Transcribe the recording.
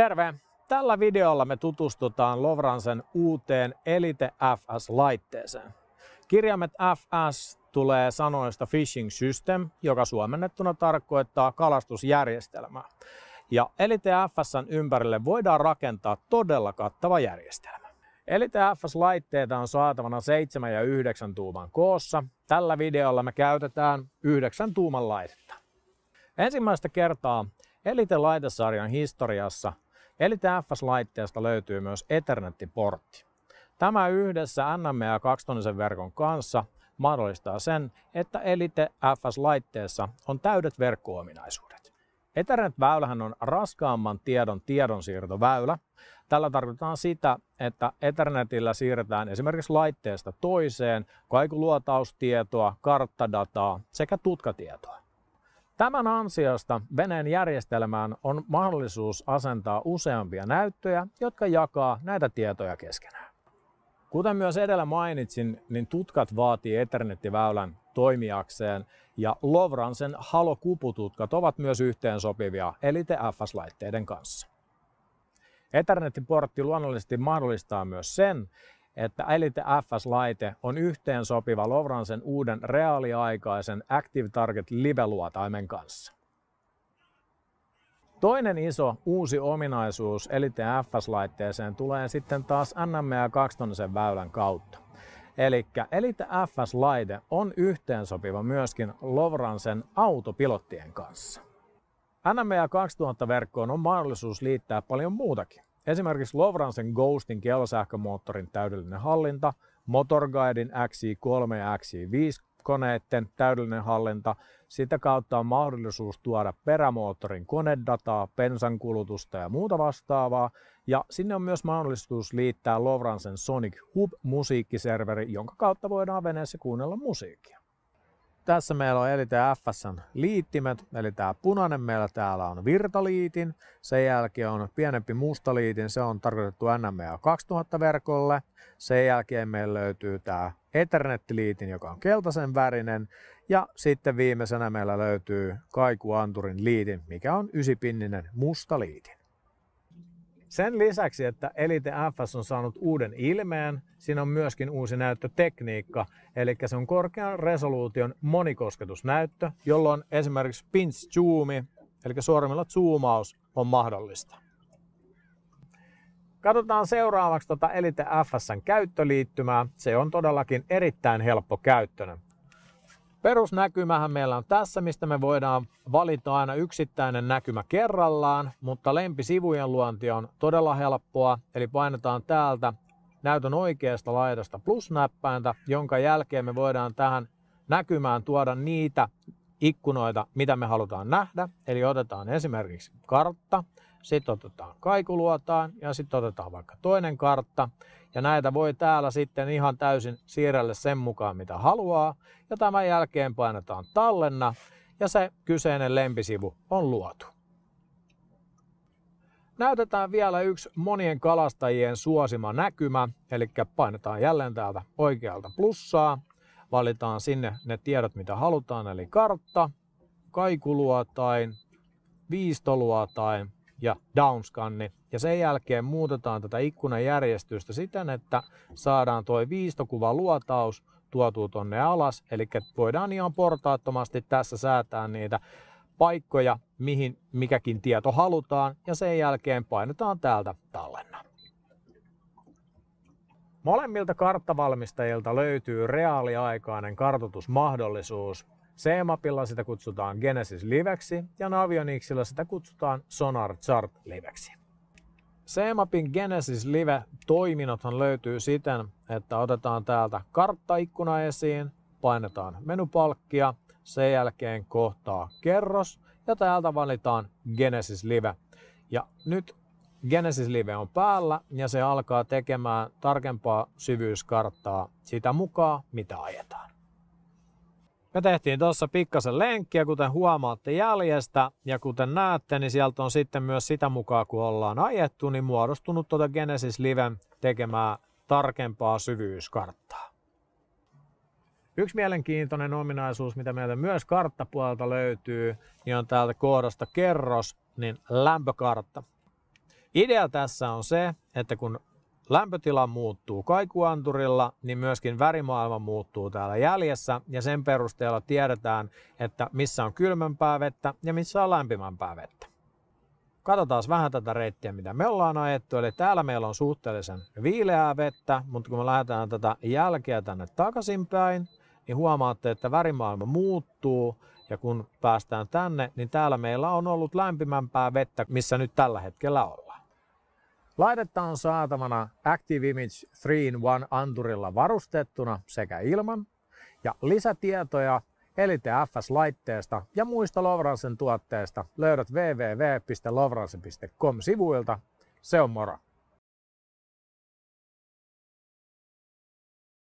Terve! Tällä videolla me tutustutaan Lovransen uuteen Elite FS-laitteeseen. Kirjaimet FS tulee sanoista Fishing System, joka suomennettuna tarkoittaa kalastusjärjestelmää. Ja Elite FSn ympärille voidaan rakentaa todella kattava järjestelmä. Elite FS-laitteita on saatavana 7 ja 9 tuuman koossa. Tällä videolla me käytetään 9 tuuman laitetta. Ensimmäistä kertaa Elite-laitesarjan historiassa Eli TFS-laitteesta löytyy myös Ethernet-portti. Tämä yhdessä NMEA 2 verkon kanssa mahdollistaa sen, että Elite FS-laitteessa on täydet verkkoominaisuudet. Ethernet-väylähän on raskaamman tiedon tiedonsiirtoväylä. Tällä tarkoitetaan sitä, että Ethernetillä siirretään esimerkiksi laitteesta toiseen kaikuluotaustietoa, karttadataa sekä tutkatietoa. Tämän ansiosta veneen järjestelmään on mahdollisuus asentaa useampia näyttöjä, jotka jakaa näitä tietoja keskenään. Kuten myös edellä mainitsin, niin tutkat vaatii internettiväylän toimijakseen ja Lovransen halokupututkat ovat myös yhteensopivia, elite TFS-laitteiden kanssa. Ethernetin portti luonnollisesti mahdollistaa myös sen, että Elite FS-laite on yhteensopiva Lovransen uuden reaaliaikaisen Active Target Live-luotaimen kanssa. Toinen iso uusi ominaisuus Elite FS-laitteeseen tulee sitten taas NMEA 2 väylän kautta. Eli Elite FS-laite on yhteensopiva myöskin Lovransen autopilottien kanssa. NMEA 2000-verkkoon on mahdollisuus liittää paljon muutakin. Esimerkiksi Lovransen Ghostin kellosähkömoottorin täydellinen hallinta, Motorguiden XI3 ja XI5 koneiden täydellinen hallinta. Sitä kautta on mahdollisuus tuoda perämoottorin konedataa, pensan kulutusta ja muuta vastaavaa. Ja sinne on myös mahdollisuus liittää Lovransen Sonic Hub musiikkiserveri, jonka kautta voidaan veneessä kuunnella musiikkia. Tässä meillä on eli tämä FSN liittimet, eli tämä punainen meillä täällä on virtaliitin, sen jälkeen on pienempi musta liitin, se on tarkoitettu NMEA 2000 verkolle, sen jälkeen meillä löytyy tämä Ethernet-liitin, joka on keltaisen värinen, ja sitten viimeisenä meillä löytyy kaikuanturin liitin, mikä on ysipinninen musta liitin. Sen lisäksi, että Elite FS on saanut uuden ilmeen, siinä on myöskin uusi näyttötekniikka, eli se on korkean resoluution monikosketusnäyttö, jolloin esimerkiksi pinch zoom, eli suoramilla zoomaus, on mahdollista. Katsotaan seuraavaksi tuota Elite FSn käyttöliittymää. Se on todellakin erittäin helppo käyttöinen. Perusnäkymähän meillä on tässä, mistä me voidaan valita aina yksittäinen näkymä kerrallaan, mutta lempisivujen luonti on todella helppoa, eli painetaan täältä näytön oikeasta laidasta plusnäppäintä, jonka jälkeen me voidaan tähän näkymään tuoda niitä ikkunoita, mitä me halutaan nähdä. Eli otetaan esimerkiksi kartta, sitten otetaan kaikuluotaan ja sitten otetaan vaikka toinen kartta. Ja näitä voi täällä sitten ihan täysin siirrellä sen mukaan mitä haluaa. Ja tämän jälkeen painetaan tallenna ja se kyseinen lempisivu on luotu. Näytetään vielä yksi monien kalastajien suosima näkymä, eli painetaan jälleen täältä oikealta plussaa, valitaan sinne ne tiedot mitä halutaan, eli kartta, kaikuluotain, viistoluotain ja downscanni. Ja sen jälkeen muutetaan tätä ikkunajärjestystä siten, että saadaan tuo viistokuva luotaus tuotu tuonne alas. Eli voidaan ihan portaattomasti tässä säätää niitä paikkoja, mihin mikäkin tieto halutaan ja sen jälkeen painetaan täältä tallenna. Molemmilta karttavalmistajilta löytyy reaaliaikainen kartoitusmahdollisuus C-mapilla sitä kutsutaan Genesis Liveksi ja Navionicsilla sitä kutsutaan Sonar Chart Liveksi. C-mapin Genesis Live toiminnothan löytyy siten, että otetaan täältä karttaikkuna esiin, painetaan menupalkkia, sen jälkeen kohtaa kerros ja täältä valitaan Genesis Live. Ja nyt Genesis Live on päällä ja se alkaa tekemään tarkempaa syvyyskarttaa sitä mukaan, mitä ajetaan. Me tehtiin tuossa pikkasen lenkkiä, kuten huomaatte jäljestä, ja kuten näette, niin sieltä on sitten myös sitä mukaan, kun ollaan ajettu, niin muodostunut tuota Genesis Liven tekemää tarkempaa syvyyskarttaa. Yksi mielenkiintoinen ominaisuus, mitä meiltä myös karttapuolelta löytyy, niin on täältä kohdasta kerros, niin lämpökartta. Idea tässä on se, että kun lämpötila muuttuu kaikuanturilla, niin myöskin värimaailma muuttuu täällä jäljessä ja sen perusteella tiedetään, että missä on kylmempää vettä ja missä on lämpimämpää vettä. Katsotaan vähän tätä reittiä, mitä me ollaan ajettu. Eli täällä meillä on suhteellisen viileää vettä, mutta kun me lähdetään tätä jälkeä tänne takaisinpäin, niin huomaatte, että värimaailma muuttuu ja kun päästään tänne, niin täällä meillä on ollut lämpimämpää vettä, missä nyt tällä hetkellä on. Laitetta on saatavana Active Image 3-in-1 anturilla varustettuna sekä ilman, ja lisätietoja Elite FS-laitteesta ja muista Lovransen tuotteista löydät www.lovransen.com sivuilta. Se on moro!